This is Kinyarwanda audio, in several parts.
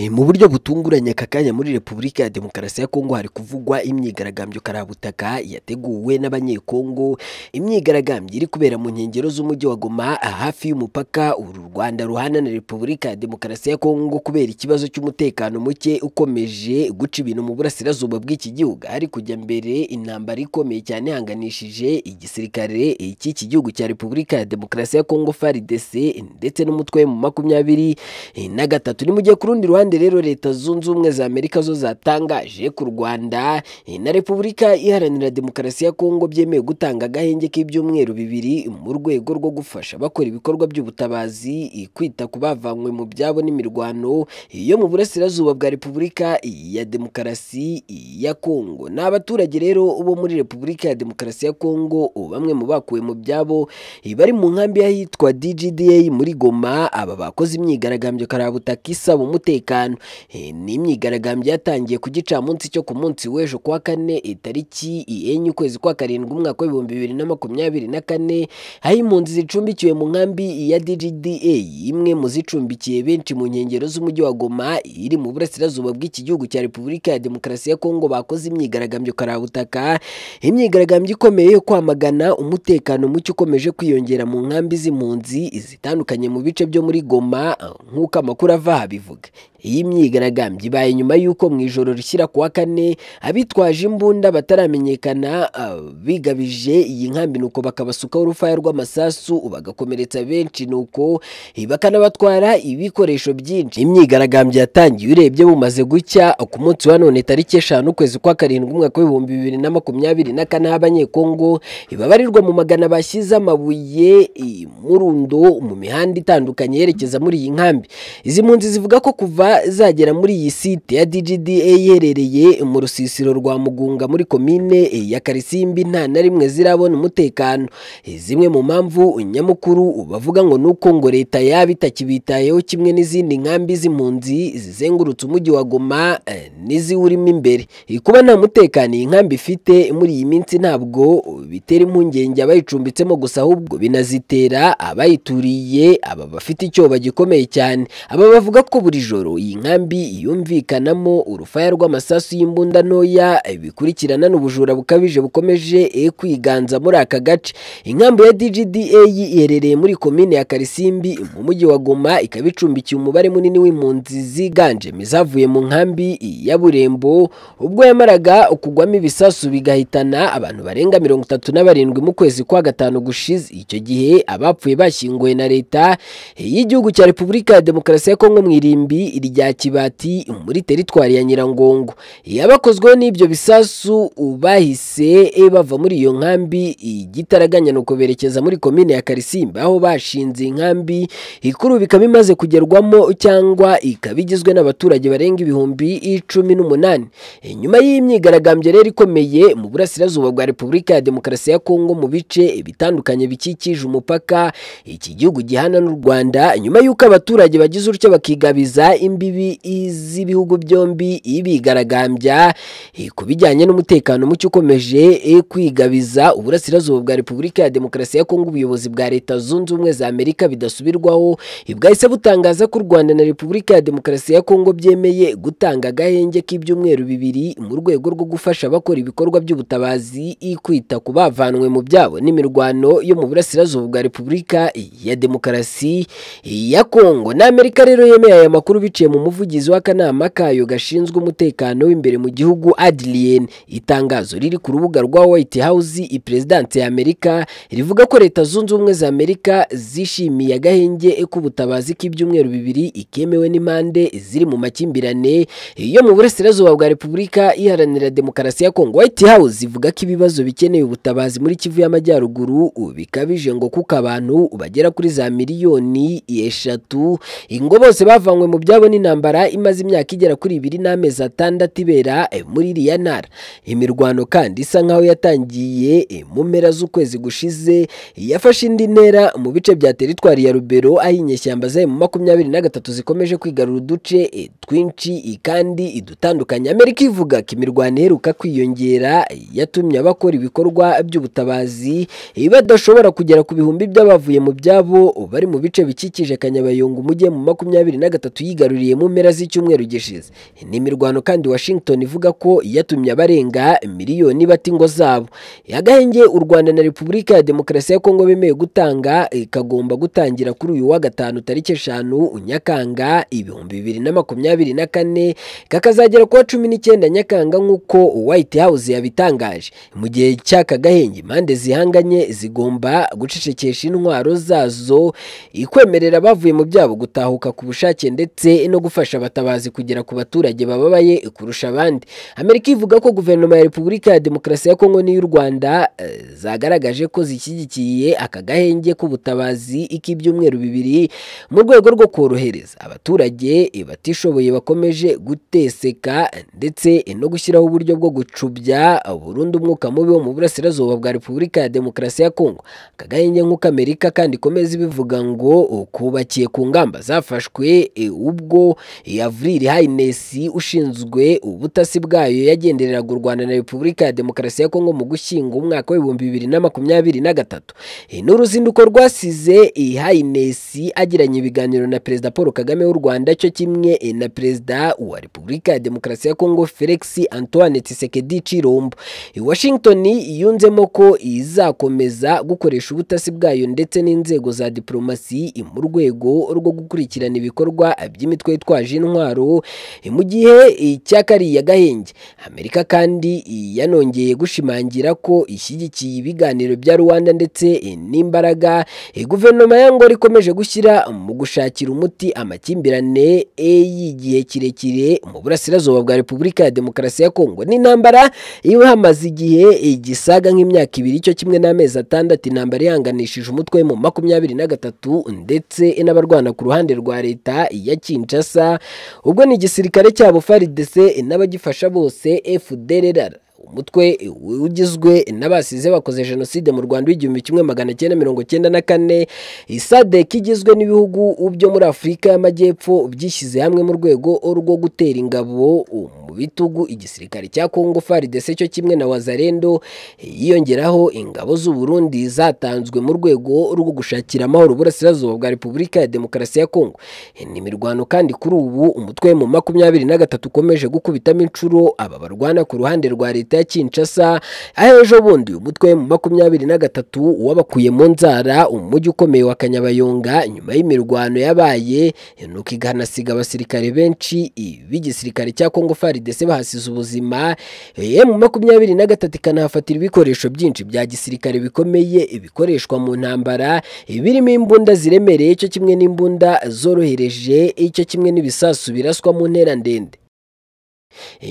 Eh, mu buryo butunguranye aka kanya muri repubulika ya demokarasi ya kongo hari kuvugwa imyigaragambyo karabutaka yateguwe n'abanyekongo imyigaragambyo iri kubera mu nkengero z'umujyi wa goma hafi y'umupaka uru rwanda ruhana na repubulika ya demokarasi ya kongo kubera ikibazo cy'umutekano muke ukomeje guca ibintu mu burasirazuba bw'iki gihugu hari kujya mbere intambara ikomeye cyane ihanganishije igisirikare eh, cy'iki gihugu cya repubulika ya demokarasi ya kongo faridese ndetse n'umutwe mu makumyabiri eh, na gatatu nimujye ku rundi ruhande ruhande rero leta zunze ubumwe za amerika zo zatangaje ku rwanda na repubulika iharanira demokarasi ya kongo byemeye gutanga agahenge k'ibyumweru bibiri mu rwego rwo gufasha bakora ibikorwa by'ubutabazi kwita ku bavanywe mu byabo n'imirwano yo mu burasirazuba bwa repubulika ya demokarasi ya kongo ni abaturage rero bo muri repubulika ya demokarasi ya kongo bamwe mu bakuwe mu byabo bari mu nkambi y'ahitwa dgda muri goma aba bakoze imyigaragambyo karabutaka isaba umutekano gatanu eh, ni yatangiye ku gicamunsi cyo ku munsi w'ejo kwa kane itariki enye ukwezi kwa karindwi umwaka w'ibihumbi bibiri na makumyabiri na kane aho impunzi zicumbikiwe mu nkambi ya DGDA imwe mu zicumbikiye benshi mu nkengero z'umujyi wa Goma iri mu burasirazuba bw'iki gihugu cya Repubulika ya Demokarasi ya Kongo bakoze imyigaragambyo karabutaka imyigaragambyo ikomeye yo kwamagana umutekano muke ukomeje kwiyongera mu nkambi z'impunzi izitandukanye mu bice byo muri Goma nk'uko amakuru ava bivuga iyi myigaragambyo ibaye nyuma y'uko mu ijoro rishyira ku kane abitwaje imbunda bataramenyekana ah, bigabije iyi nkambi nuko bakabasukaho urufaya rw'amasasu bagakomeretsa benshi nuko eh, bakanabatwara ibikoresho byinshi imyigaragambyo yatangiye urebye bumaze gucya ku munsi wa none tariki eshanu ukwezi kwa karindwi umwaka w'ibihumbi bibiri na makumyabiri na kane abanyekongo ibabarirwa eh, mu magana bashyize amabuye eh, murundo mu mihanda itandukanye yerekeza muri iyi nkambi izi mpunzi zivuga ko kuva zagera muri iyi site ya DGDA iherereye mu rusisiro rwa Mugunga muri komine ya Karisimbi nta na rimwe zirabona umutekano zimwe mu mpamvu nyamukuru bavuga ngo uko ngo leta yaba itakibitayeho kimwe n'izindi nkambi z'impunzi zizengurutse umujyi wa Goma eh, n'iziwurimo imbere kuba nta mutekano iyi nkambi ifite muri iyi minsi ntabwo bitera impungenge abayicumbitsemo gusa ahubwo binazitera abayituriye aba bafite icyoba gikomeye cyane aba bavuga ko buri joro iyi nkambi yumvikanamo urufaya rw'amasasu y'imbunda ntoya bikurikirana n'ubujura bukabije bukomeje eh, kwiganza muri aka gace inkambi ya DGDA iherereye muri komine ya Karisimbi mu mujyi wa Goma ikaba icumbikiye umubare munini w'impunzi ziganjemo izavuye mu nkambi ya Burembo ubwo yamaraga kugwamo ibisasu bigahitana abantu barenga mirongo itatu na barindwi mu kwezi kwa gatanu gushize icyo gihe abapfuye bashyinguwe na leta eh, y'igihugu cya Repubulika ya Demokarasi ya Kongo mu irimbi rya Kibati muri teritwari ya Nyirangongo yabakozweho n'ibyo bisasu bahise eh, bava muri iyo nkambi igitaraganya nuko berekeza muri komine ya Karisimbi aho bashinze inkambi ikuru bikaba imaze kugerwamo cyangwa ikaba igizwe n'abaturage barenga ibihumbi icumi n'umunani eh, nyuma y'imyigaragambyo rero ikomeye mu burasirazuba bwa Repubulika ya Demokarasi ya Kongo mu bice bitandukanye bikikije umupaka iki gihugu gihana n'u Rwanda nyuma y'uko abaturage bagize urutya bakigabiza imbere imbibi z'ibihugu byombi ibigaragambya ku bijyanye n'umutekano muke ukomeje e kwigabiza uburasirazuba bwa repubulika ya demokarasi ya kongo ubuyobozi bwa leta zunze ubumwe za amerika bidasubirwaho bwahise butangaza ko u rwanda na repubulika ya demokarasi ya kongo byemeye gutanga agahenge k'ibyumweru bibiri mu rwego rwo gufasha abakora ibikorwa by'ubutabazi kwita ku bavanwe mu byabo n'imirwano yo mu burasirazuba bwa repubulika ya demokarasi ya kongo Amerika rero yemeye aya makuru biciye mu muvugizi w'akanama kayo gashinzwe umutekano w'imbere mu gihugu adilien itangazo riri ku rubuga rwa white house iperezidansi ya amerika rivuga ko leta zunze ubumwe za amerika zishimiye agahenge k'ubutabazi k'ibyumweru bibiri ikemewe n'impande ziri mu makimbirane yo mu burasirazuba bwa repubulika iharanira demokarasi ya kongo white house ivuga ko ibibazo bikeneye ubutabazi muri kivu y'amajyaruguru bikabije ngo kuko abantu bagera kuri za miliyoni eshatu ingo bose bavanywe mu byabo n'intambara imaze imyaka igera kuri ibiri n'amezi atandatu ibera eh, muri iriya ntara imirwano kandi isa nkaho yatangiye eh, mu mpera z'ukwezi gushize yafashe indi ntera mu bice bya teritwari ya rubero aho inyeshyamba zayo mu makumyabiri na gatatu zikomeje kwigarura uduce eh, twinshi kandi idutandukanye amerika ivuga ko imirwano iheruka kwiyongera yatumye abakora ibikorwa by'ubutabazi badashobora kugera ku bihumbi by'abavuye mu byabo bari mu bice bikikije kanyabayonga umujyi mu makumyabiri na gatatu yigaruriye byabereye mu mpera z'icyumweru gishize nimirwano kandi washington ivuga ko yatumye abarenga miliyoni bata ingo zabo yagahenge u rwanda na repubulika ya demokarasi ya kongo bemeye gutanga ikagomba gutangira kuri uyu wa gatanu tariki eshanu nyakanga ibihumbi bibiri na makumyabiri na kane kakazagera kuwa cumi n'icyenda nyakanga nk'uko white house yabitangaje mu gihe cy'aka gahenge impande zihanganye zigomba gucecekesha intwaro zazo ikwemerera bavuye mu byabo gutahuka ku bushake ndetse no gufasha abatabazi kugera ku baturage bababaye kurusha abandi amerika ivuga ko guverinoma ya repubulika ya demokarasi ya kongo n'iy'u rwanda eh, zagaragaje ko zishyigikiye aka gahenge k'ubutabazi ik'ibyumweru bibiri mu rwego rwo korohereza abaturage batishoboye bakomeje guteseka ndetse no gushyiraho uburyo bwo gucubya burundu umwuka mubi wo mu burasirazuba bwa repubulika ya demokarasi ya kongo aka gahenge nk'uko amerika kandi ikomeza ibivuga ngo kubakiye ku ngamba zafashwe eh, ubwo ubwo Avril Haines ushinzwe ubutasi bwayo yagendereraga u Rwanda na Repubulika ya Demokarasi ya Kongo mu gushyinga umwaka w'ibihumbi bibiri na makumyabiri na gatatu eh, n'uruzinduko uruzinduko rwasize Haines eh, agiranye ibiganiro na Perezida Paul Kagame w'u Rwanda cyo kimwe eh, na Perezida wa Repubulika ya Demokarasi ya Kongo Felix Antoine Tshisekedi Chilombo Washington yunzemo ko izakomeza gukoresha ubutasi bwayo ndetse n'inzego za diplomasi mu rwego rwo gukurikirana ibikorwa by'imitwe twe twaje intwaro mu gihe cya kariya gahenge amerika kandi yanongeye gushimangira ko ishyigikiye ibiganiro bya rwanda ndetse eh, n'imbaraga eh, guverinoma y'angora rikomeje gushyira mu gushakira umuti amakimbirane eh, y'igihe kirekire mu burasirazuba bwa repubulika ya demokarasi ya kongo n'intambara iba hamaze igihe igisaga nk'imyaka ibiri cyo kimwe n'amezi atandatu intambara ihanganishije umutwe mu makumyabiri na gatatu ndetse n'abarwana ku ruhande rwa leta ya kinshasa kinshasa ubwo ni igisirikare cyabo faridese n'abagifasha bose fdrr umutwe ugizwe n'abasize bakoze jenoside mu rwanda w'igihumbi kimwe magana cyenda mirongo cyenda na kane isadeki igizwe n'ibihugu byo muri afurika y'amajyepfo byishyize hamwe mu rwego rwo gutera ingabo mu bitugu igisirikare cya kongo faridese cyo kimwe na wazarendo yiyongeraho ingabo z’u Burundi zatanzwe mu rwego rwo gushakira amahoro uburasirazuba bwa repubulika ya demokarasi ya kongo ni imirwano kandi kuri ubu umutwe mu makumyabiri na gatatu ukomeje gukubitamo inshuro aba barwana ku ruhande rwa leta ya Kinshasa aho ejo bundi umutwe mu makumyabiri na gatatu wabakuye mu nzara umujyi ukomeye wa Kanyabayonga nyuma y'imirwano yabaye nuko ikanasiga abasirikare benshi b'igisirikare cya Kongo FARDC bahasize ubuzima eh, mu makumyabiri na gatatu ikanahafatira ibikoresho byinshi bya gisirikare bikomeye bikoreshwa mu ntambara eh, birimo imbunda ziremereye icyo kimwe n'imbunda zorohereje icyo kimwe n'ibisasu biraswa mu ntera ndende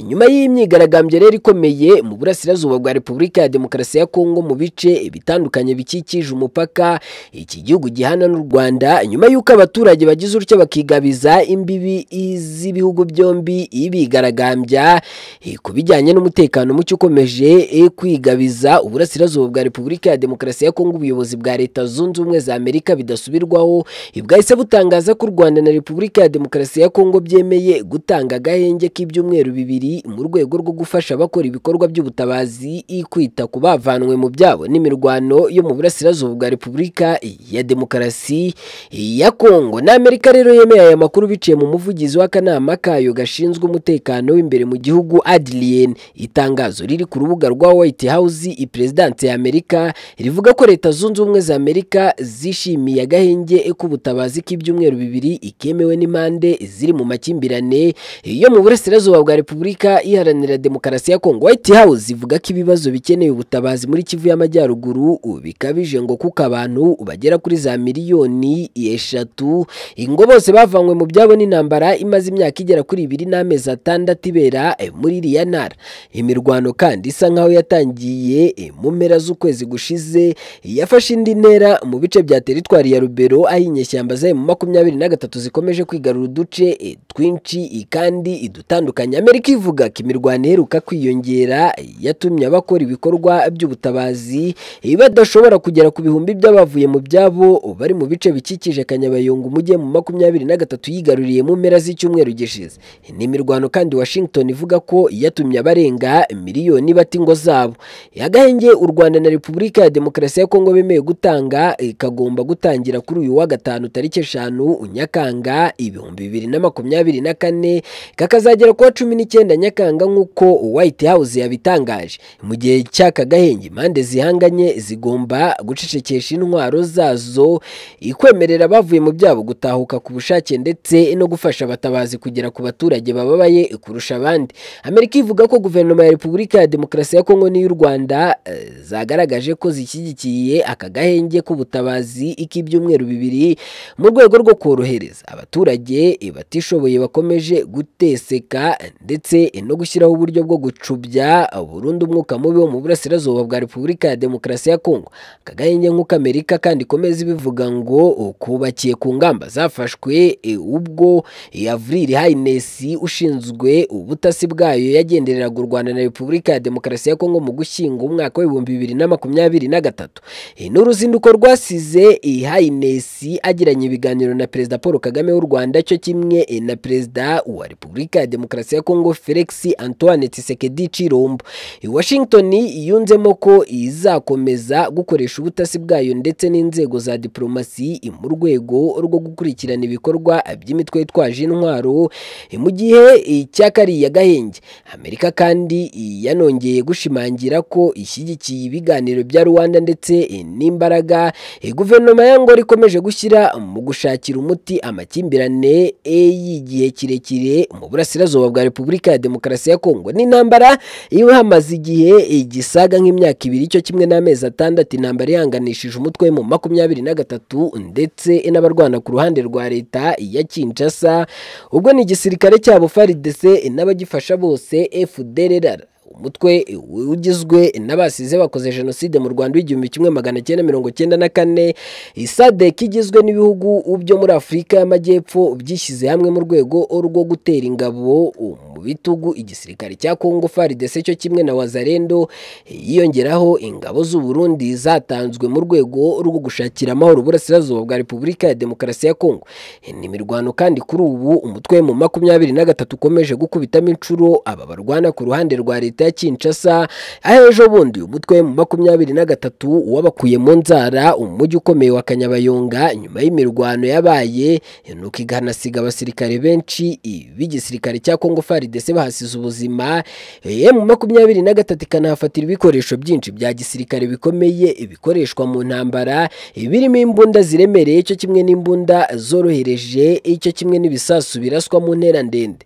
nyuma y'imyigaragambyo rero ikomeye mu burasirazuba bwa repubulika ya demokarasi ya kongo mu bice bitandukanye bikikije umupaka iki gihugu gihana n'u rwanda nyuma y'uko abaturage bagize urutya bakigabiza imbibi z'ibihugu byombi ibigaragambya eh, ku bijyanye n'umutekano muke ukomeje eh, kwigabiza uburasirazuba bwa repubulika ya demokarasi ya kongo ubuyobozi bwa leta zunze ubumwe za amerika bidasubirwaho bwahise butangaza ko u rwanda na repubulika ya demokarasi ya kongo byemeye gutanga agahenge k'ibyumweru ibyumweru bibiri mu rwego rwo gufasha abakora ibikorwa by'ubutabazi kwita ku bavanwe mu byabo n'imirwano yo mu burasirazuba bwa repubulika ya demokarasi ya kongo Amerika rero yemeye aya makuru biciye mu muvugizi w'akanama kayo gashinzwe umutekano w'imbere mu gihugu adilien itangazo riri ku rubuga rwa white house iperezidansi ya amerika rivuga ko leta zunze ubumwe za amerika zishimiye agahenge k'ubutabazi k'ibyumweru bibiri ikemewe n'impande ziri mu makimbirane yo mu burasirazuba bwa repubulika iharanira demokarasi ya kongo white house ivuga ko ibibazo bikeneye ubutabazi muri kivu y'amajyaruguru bikabije ngo kuko abantu bagera kuri za miliyoni eshatu ingo bose bavanywe mu byabo n'intambara imaze imyaka igera kuri ibiri n'amezi atandatu ibera eh, muri iriya ntara imirwano kandi isa nkaho yatangiye eh, mu mpera z'ukwezi gushize yafashe indi ntera mu bice bya teritwari ya rubero aho inyeshyamba zayo mu makumyabiri na gatatu zikomeje kwigarura uduce eh, twinshi kandi idutandukanya amerika ivuga ko imirwano iheruka kwiyongera yatumye abakora ibikorwa by'ubutabazi badashobora kugera ku bihumbi by'abavuye mu byabo bari mu bice bikikije kanyabayonga umujyi mu makumyabiri na gatatu yigaruriye mu mpera z'icyumweru gishize ni imirwano kandi washington ivuga ko yatumye abarenga miliyoni bata ingo zabo agahenge u rwanda na repubulika ya demokarasi ya kongo bemeye gutanga ikagomba gutangira kuri uyu wa gatanu tariki eshanu nyakanga ibihumbi bibiri na makumyabiri na kane kakazagera kuwa cumi n'icyenda nyakanga nk'uko White House yabitangaje mu gihe cy'aka gahenge impande zihanganye zigomba gucecekesha intwaro zazo ikwemerera bavuye mu byabo gutahuka ku bushake ndetse no gufasha abatabazi kugera ku baturage bababaye kurusha abandi Amerika ivuga ko guverinoma ya Repubulika ya Demokarasi ya Kongo n'iy'u Rwanda eh, zagaragaje ko zishyigikiye aka gahenge k'ubutabazi ik'ibyumweru bibiri mu rwego rwo korohereza abaturage batishoboye bakomeje guteseka ndetse no gushyiraho uburyo bwo gucubya burundu umwuka mubi wo mu burasirazuba bwa repubulika ya demokarasi ya kongo aka nk'uko amerika kandi ikomeza ibivuga ngo kubakiye ku ngamba zafashwe ubwo avril hayinesi ushinzwe ubutasi bwayo yagendereraga u rwanda na repubulika ya demokarasi ya kongo mu gushyinga umwaka w'ibihumbi bibiri na makumyabiri na gatatu e, nuruzinduko uruzinduko rwasize e, hayinesi agiranye ibiganiro na perezida paul kagame w'u rwanda cyo kimwe e, na perezida wa repubulika ya demokarasi ya kongo Congo Felix Antoine Tshisekedi Chilombo Washington yunzemo ko izakomeza gukoresha ubutasi bwayo ndetse n'inzego za diplomasi mu rwego rwo gukurikirana ibikorwa by'imitwe yitwaje intwaro mu gihe cya kariya gahenge Amerika kandi yanongeye gushimangira ko ishyigikiye ibiganiro bya Rwanda ndetse n'imbaraga guverinoma ya rikomeje gushyira mu gushakira umuti amakimbirane e, y'igihe kirekire mu burasirazuba bwa repubulika ya demokarasi ya kongo n’intambara iba hamaze igihe igisaga nk'imyaka ibiri cyo kimwe n'amezi atandatu intambara ihanganishije umutwe mu makumyabiri na gatatu ndetse n'abarwana ku ruhande rwa leta ya kinshasa ubwo ni igisirikare cyabo faridese n'abagifasha bose fdrr umutwe ugizwe n'abasize bakoze jenoside mu rwanda w'igihumbi kimwe magana cyenda mirongo cyenda na kane isadeki igizwe n'ibihugu byo muri afurika y'amajyepfo byishyize hamwe mu rwego rwo gutera ingabo mu bitugu igisirikare cya kongo faridese cyo kimwe na wazarendo yiyongeraho ingabo z'uburundi zatanzwe mu rwego rwo gushakira amahoro uburasirazuba bwa repubulika ya demokarasi ya kongo ni imirwano kandi kuri ubu umutwe mu makumyabiri na gatatu ukomeje gukubitamo inshuro aba barwana ku ruhande rwa leta leta ya kinshasa aho ejo bundi umutwe mu makumyabiri na gatatu wabakuye mu nzara umujyi ukomeye wa kanyabayonga nyuma y'imirwano yabaye nuko ikanasiga abasirikare benshi b'igisirikare cya kongo faridese bahasize ubuzima emu eh, makumyabiri na gatatu ikanahafatira ibikoresho byinshi bya gisirikare bikomeye bikoreshwa mu ntambara birimo imbunda ziremereye icyo kimwe n'imbunda zorohereje icyo kimwe n'ibisasu biraswa mu ntera ndende